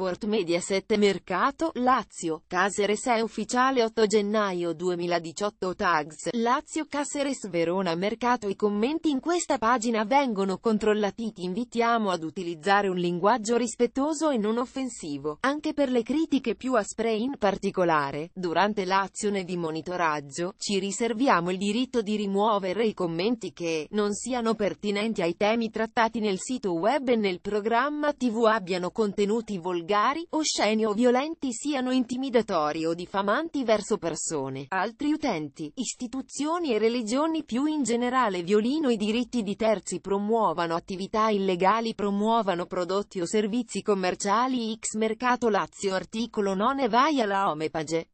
Sport Mediaset Mercato, Lazio, Caseres è ufficiale 8 gennaio 2018 Tags, Lazio Caseres Verona Mercato I commenti in questa pagina vengono controllati ti invitiamo ad utilizzare un linguaggio rispettoso e non offensivo, anche per le critiche più aspre in particolare, durante l'azione di monitoraggio, ci riserviamo il diritto di rimuovere i commenti che, non siano pertinenti ai temi trattati nel sito web e nel programma tv abbiano contenuti volgari volgari, osceni o violenti siano intimidatori o difamanti verso persone, altri utenti, istituzioni e religioni più in generale violino i diritti di terzi promuovano attività illegali promuovano prodotti o servizi commerciali X Mercato Lazio articolo 9 vai alla Omepage.